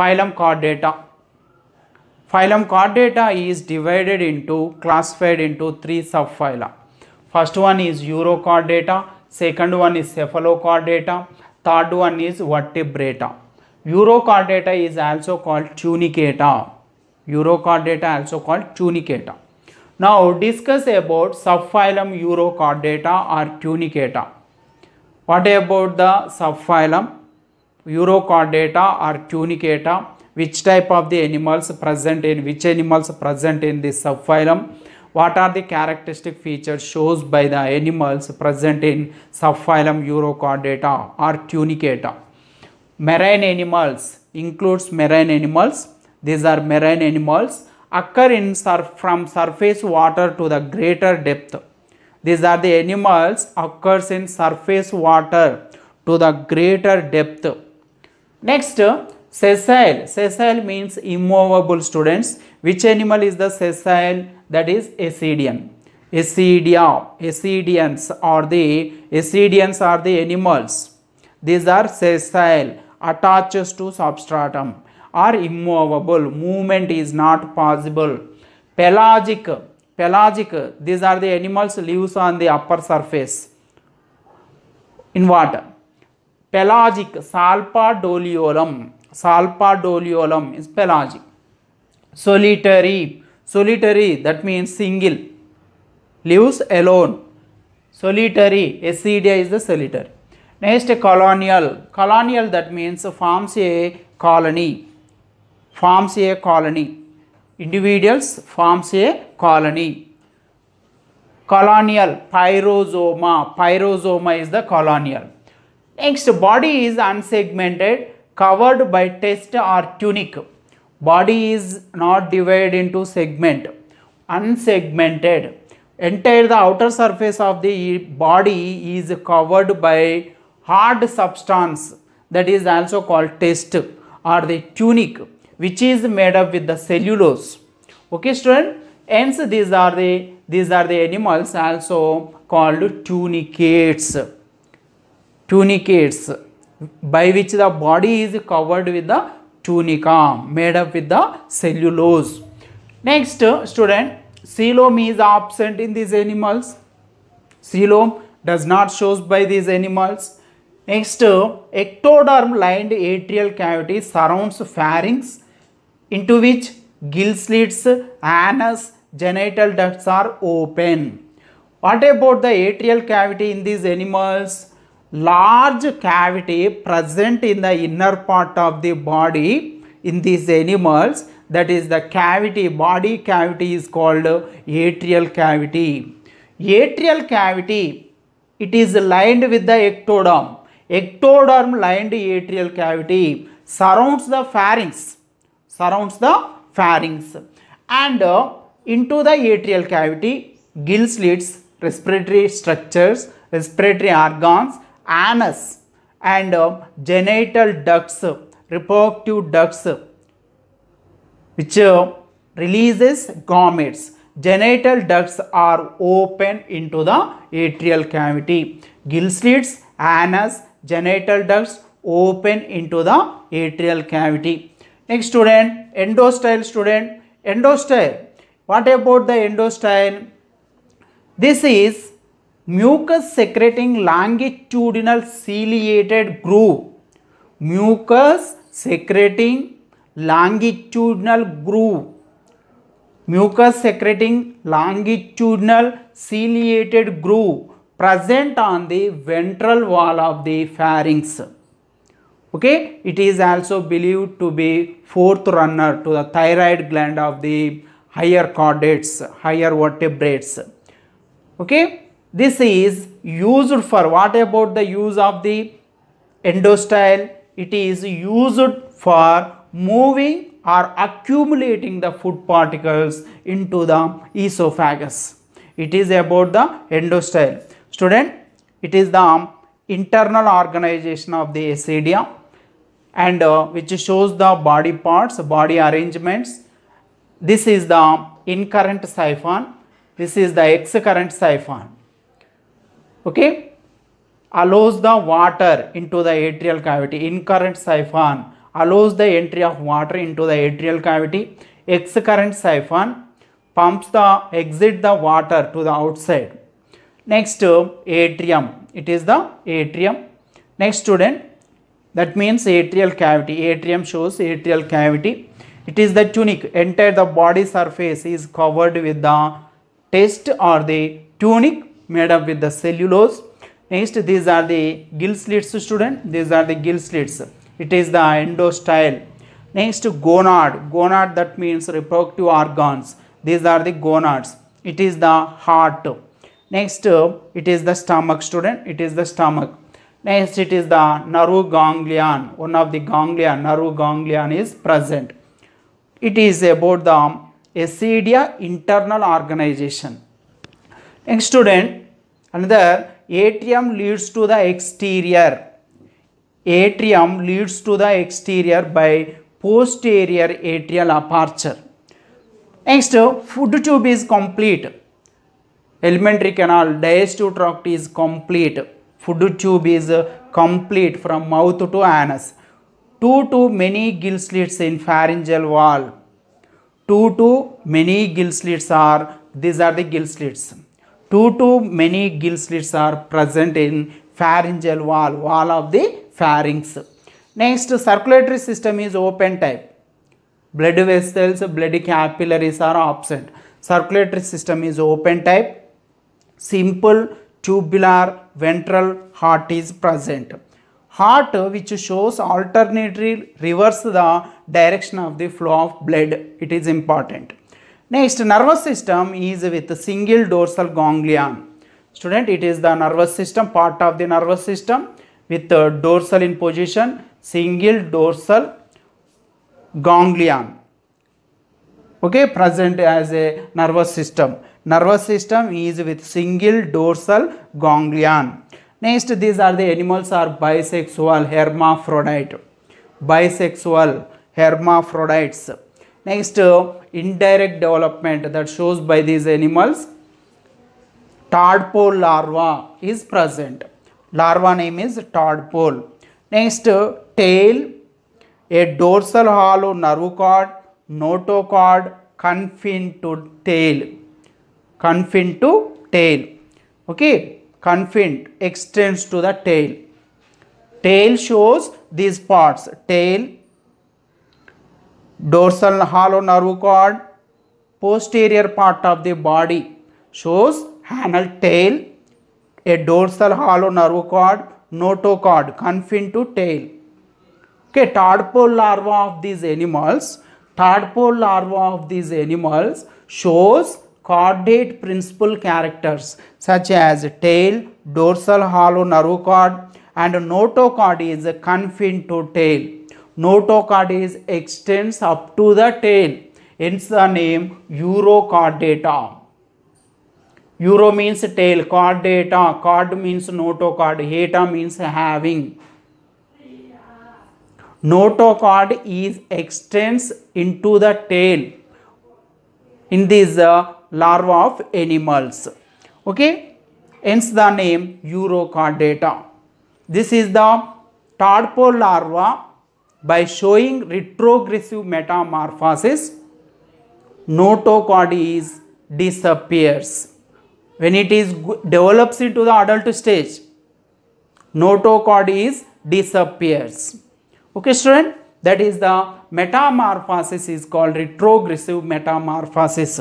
phylum chordata Phylum chordata is divided into, classified into three subphyla. First one is Eurocard second one is Cephalochordata. third one is vertebrata. Eurocard is also called tunicata. Eurocard also called tunicata. Now discuss about subphylum Eurocard or tunicata. What about the subphylum? Eurocordata or tunicata, which type of the animals present in, which animals present in this subphylum, what are the characteristic features shows by the animals present in subphylum Eurocordata or tunicata. Marine animals includes marine animals. These are marine animals occur in sur from surface water to the greater depth. These are the animals occurs in surface water to the greater depth. Next, sessile. Sessile means immovable students. Which animal is the sessile? That is Ascidian. Ascidia. Ascidians are the Ascidians are the animals. These are sessile, attaches to substratum, are immovable. Movement is not possible. Pelagic. Pelagic. These are the animals lives on the upper surface. In water pelagic salpadoliolum salpadoliolum is pelagic solitary solitary that means single lives alone solitary Acidia is the solitary next colonial colonial that means forms a colony forms a colony individuals forms a colony colonial pyrosoma pyrosoma is the colonial Next, body is unsegmented, covered by test or tunic. Body is not divided into segment, unsegmented. Entire the outer surface of the body is covered by hard substance that is also called test or the tunic which is made up with the cellulose. Okay student, hence these are the, these are the animals also called tunicates tunicates by which the body is covered with the tunica made up with the cellulose. Next uh, student coelom is absent in these animals. Coelom does not shows by these animals. Next uh, ectoderm lined atrial cavity surrounds pharynx into which gill slits, anus, genital ducts are open. What about the atrial cavity in these animals? large cavity present in the inner part of the body in these animals that is the cavity body cavity is called atrial cavity atrial cavity it is lined with the ectoderm ectoderm lined atrial cavity surrounds the pharynx surrounds the pharynx and uh, into the atrial cavity gill slits respiratory structures respiratory organs anus and uh, genital ducts, reproductive ducts, which uh, releases gametes. Genital ducts are open into the atrial cavity. Gill slits, anus, genital ducts open into the atrial cavity. Next student, endostyle student, endostyle. What about the endostyle? This is mucus secreting longitudinal ciliated groove. Mucus secreting longitudinal groove. Mucus secreting longitudinal ciliated groove present on the ventral wall of the pharynx. Okay, it is also believed to be fourth runner to the thyroid gland of the higher chordates, higher vertebrates. Okay. This is used for what about the use of the endostyle? It is used for moving or accumulating the food particles into the esophagus. It is about the endostyle. Student, it is the internal organization of the acidia and uh, which shows the body parts, body arrangements. This is the incurrent siphon. This is the excurrent siphon okay allows the water into the atrial cavity incurrent siphon allows the entry of water into the atrial cavity excurrent siphon pumps the exit the water to the outside next atrium it is the atrium next student that means atrial cavity atrium shows atrial cavity it is the tunic entire the body surface is covered with the test or the tunic made up with the cellulose. Next, these are the gill slits student. These are the gill slits. It is the endostyle. Next, gonad. Gonad that means reproductive organs. These are the gonads. It is the heart. Next, it is the stomach student. It is the stomach. Next, it is the nerve ganglion. One of the ganglion, nerve ganglion is present. It is about the acedia internal organization. Next student, another atrium leads to the exterior. Atrium leads to the exterior by posterior atrial aperture. Next, food tube is complete. Elementary canal, digestive tract is complete. Food tube is uh, complete from mouth to anus. 2 to many gill slits in pharyngeal wall. 2 to many gill slits are, these are the gill slits. Too, too many gill slits are present in pharyngeal wall, wall of the pharynx. Next, circulatory system is open type. Blood vessels, blood capillaries are absent. Circulatory system is open type. Simple tubular ventral heart is present. Heart which shows alternately reverse the direction of the flow of blood. It is important. Next, nervous system is with the single dorsal ganglion. Student, it is the nervous system, part of the nervous system with the dorsal in position, single dorsal ganglion. Okay, present as a nervous system. Nervous system is with single dorsal ganglion. Next, these are the animals are bisexual hermaphrodite. Bisexual hermaphrodites. Next, uh, indirect development that shows by these animals. Tadpole larva is present. Larva name is tadpole. Next, uh, tail, a dorsal hollow nerve cord, notochord confined to tail. Confined to tail. Okay, confined extends to the tail. Tail shows these parts, tail, dorsal hollow nerve cord, posterior part of the body shows anal tail, a dorsal hollow nerve cord, notochord, confined to tail. Okay, tadpole larva of these animals, tadpole larva of these animals shows chordate principal characters such as tail, dorsal hollow nerve cord and notochord is confined to tail is extends up to the tail. Hence the name Eurochordata. Euro means tail, data, chord means notochord, hata means having. Notochord is extends into the tail in these uh, larva of animals. Okay, hence the name Eurochordata. This is the tadpole larva by showing retrogressive metamorphosis, notochordis disappears. When it is develops into the adult stage, notochordis disappears. Okay, student, that is the metamorphosis is called retrogressive metamorphosis.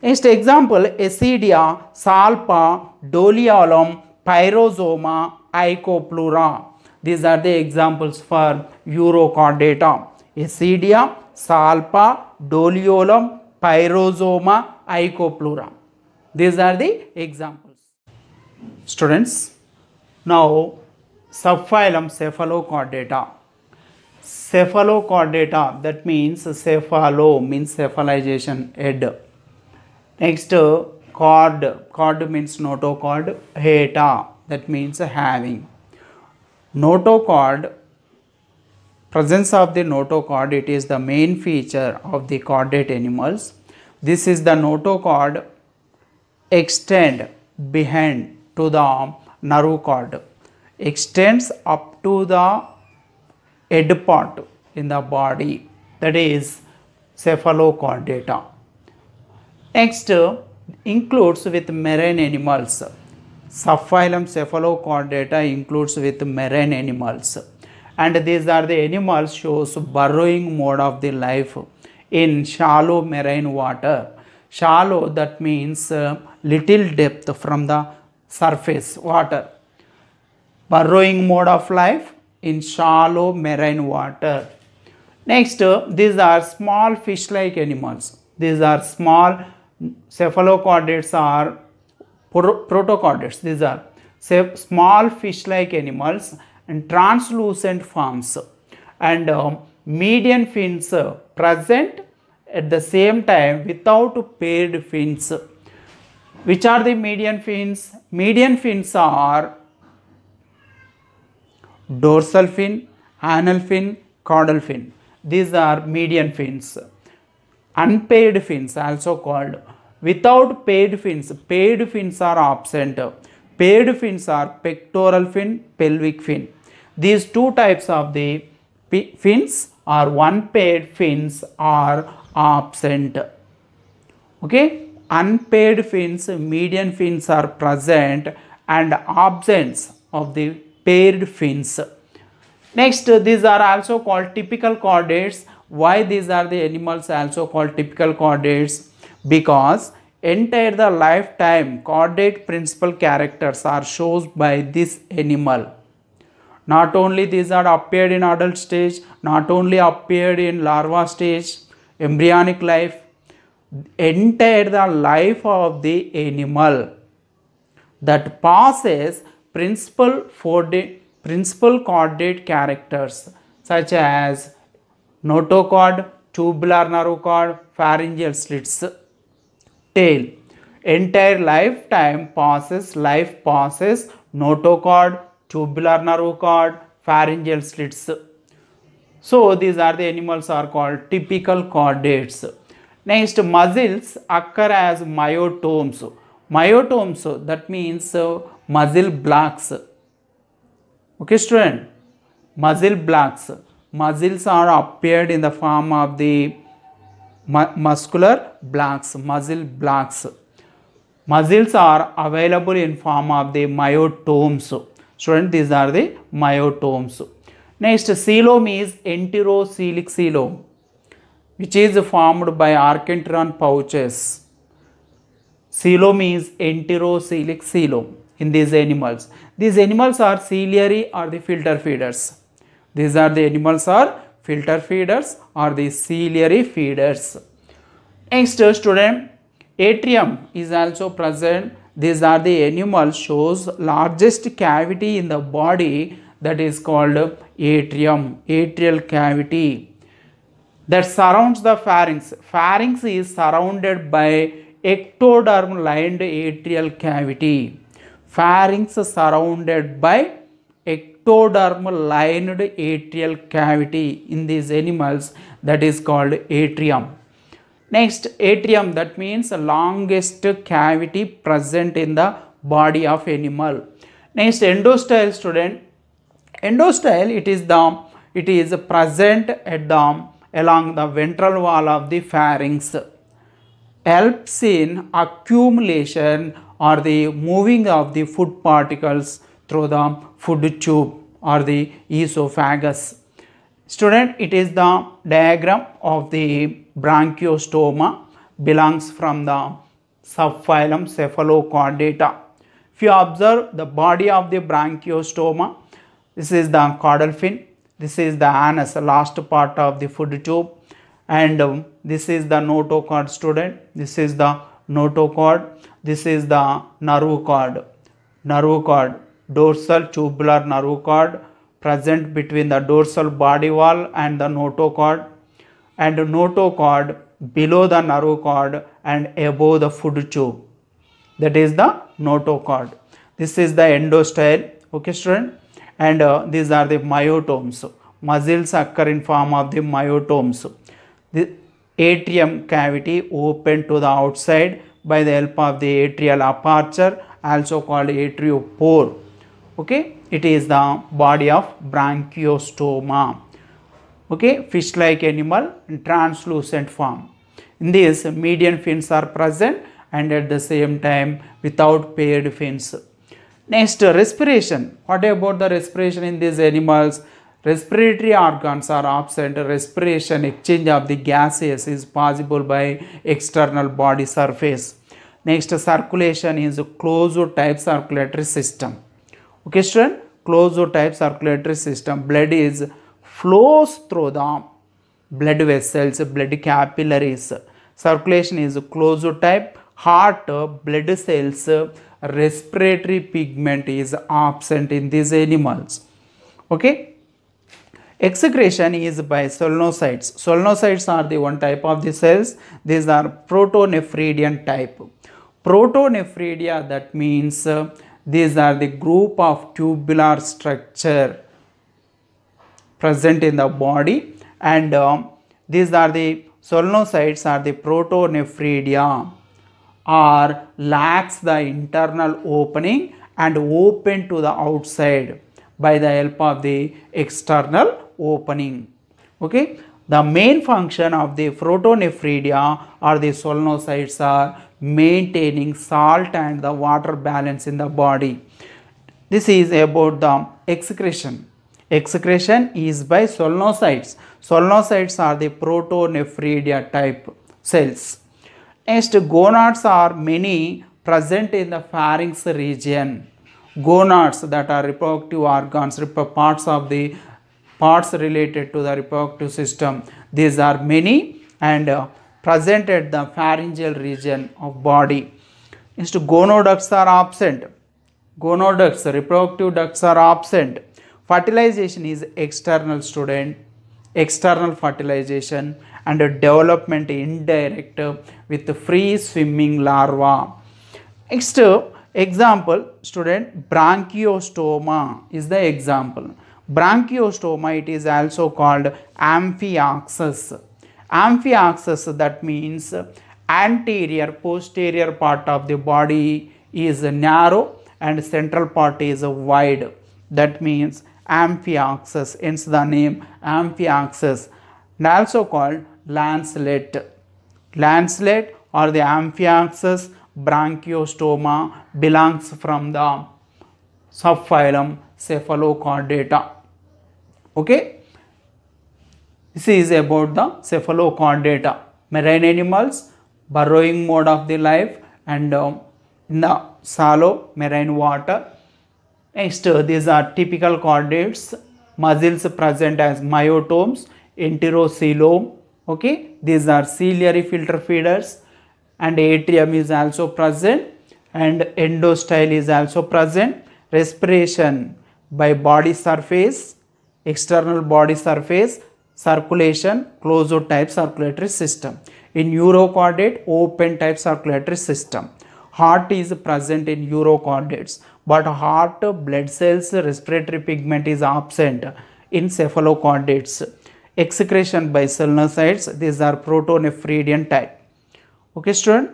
Next example, Acidia, Salpa, Doliolum, Pyrosoma, Icoplura. These are the examples for Urocordata. Isidia, Salpa, Doliolum, Pyrosoma, Icoplura. These are the examples. Students, now subphylum Cephalochordata. Cephalochordata that means cephalo means cephalization head. Next cord, cord means notochord, heta that means having notochord presence of the notochord it is the main feature of the chordate animals this is the notochord extend behind to the nerve cord extends up to the head part in the body that is cephalochordata next includes with marine animals Subphylum Cephalochordata includes with marine animals and these are the animals shows burrowing mode of the life in shallow marine water. Shallow that means uh, little depth from the surface water. Burrowing mode of life in shallow marine water. Next, uh, these are small fish-like animals. These are small cephalochordates are protochordates. These are small fish-like animals and translucent forms and uh, median fins uh, present at the same time without paired fins. Which are the median fins? Median fins are dorsal fin, anal fin, caudal fin. These are median fins. Unpaired fins also called without paid fins. Paid fins are absent. Paid fins are pectoral fin, pelvic fin. These two types of the fins one unpaid fins are absent. Okay, unpaid fins, median fins are present and absence of the paired fins. Next, these are also called typical chordates. Why these are the animals also called typical chordates? because entire the lifetime chordate principal characters are shows by this animal not only these are appeared in adult stage not only appeared in larva stage embryonic life entire the life of the animal that passes principal principal chordate characters such as notochord tubular narrow pharyngeal slits tail. Entire lifetime passes, life passes notochord, tubular nerve cord, pharyngeal slits. So these are the animals are called typical chordates. Next muscles occur as myotomes. Myotomes that means uh, muscle blocks. Okay student, muscle blocks. Muscles are appeared in the form of the muscular blocks, muscle blocks. Muscles are available in form of the myotomes. Student, these are the myotomes. Next, coelom is enterocelic coelom, which is formed by archenteron pouches. Coelom is enterocelic coelom in these animals. These animals are ciliary or the filter feeders. These are the animals are filter feeders or the ciliary feeders. Next student, atrium is also present. These are the animal shows largest cavity in the body that is called atrium, atrial cavity that surrounds the pharynx. Pharynx is surrounded by ectoderm lined atrial cavity. Pharynx surrounded by ectoderm ectodermal lined atrial cavity in these animals that is called atrium. Next atrium that means the longest cavity present in the body of animal. Next endostyle student. Endostyle it is the it is present at the along the ventral wall of the pharynx helps in accumulation or the moving of the food particles through the food tube or the esophagus. Student, it is the diagram of the bronchiostoma belongs from the subphylum cephalochordata. If you observe the body of the bronchiostoma, this is the caudal fin, this is the anus, last part of the food tube and um, this is the notochord student, this is the notochord, this is the nerve cord, nerve cord dorsal tubular nerve cord present between the dorsal body wall and the notochord and notochord below the nerve cord and above the food tube that is the notochord this is the endostyle okay student and uh, these are the myotomes muscles occur in form of the myotomes the atrium cavity open to the outside by the help of the atrial aperture also called atriopore okay it is the body of branchiostoma. okay fish like animal in translucent form in this median fins are present and at the same time without paired fins next respiration what about the respiration in these animals respiratory organs are absent respiration exchange of the gases is possible by external body surface next circulation is a closed type circulatory system okay student closed type circulatory system blood is flows through the blood vessels blood capillaries circulation is closed type heart blood cells respiratory pigment is absent in these animals okay excretion is by solenocytes solenocytes are the one type of the cells these are protonephridian type protonephridia that means these are the group of tubular structure present in the body and um, these are the solenocytes are the protonephridia or lacks the internal opening and open to the outside by the help of the external opening. Okay. The main function of the protonephridia or the solenocytes are maintaining salt and the water balance in the body. This is about the excretion. Excretion is by solenocytes. Solenocytes are the protonephridia type cells. Next, gonads are many present in the pharynx region. Gonads that are reproductive organs, parts of the parts related to the reproductive system. These are many and uh, present at the pharyngeal region of body. Next, gonoducts are absent. Gonoducts, reproductive ducts are absent. Fertilization is external student, external fertilization and development indirect with free swimming larva. Next example student branchiostoma is the example. Branchiostoma, it is also called amphioxus. Amphiaxis that means anterior posterior part of the body is narrow and central part is wide. That means amphiaxis hence the name amphiaxis and also called lancelet. Lancelet or the amphiaxis branchiostoma belongs from the subphylum cephalochordata. Okay. This is about the cephalocondata, marine animals, burrowing mode of the life and um, in the shallow marine water. Next, uh, these are typical chordates, muscles present as myotomes, enterocoelom, okay. These are ciliary filter feeders and atrium is also present and endostyle is also present. Respiration by body surface, external body surface circulation closed type circulatory system. In urochordate, open type circulatory system. Heart is present in urochordates, but heart blood cells respiratory pigment is absent in cephalochordates. Excretion by selenocytes, these are protonephridian type. Okay, student.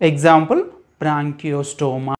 Example, bronchiostoma.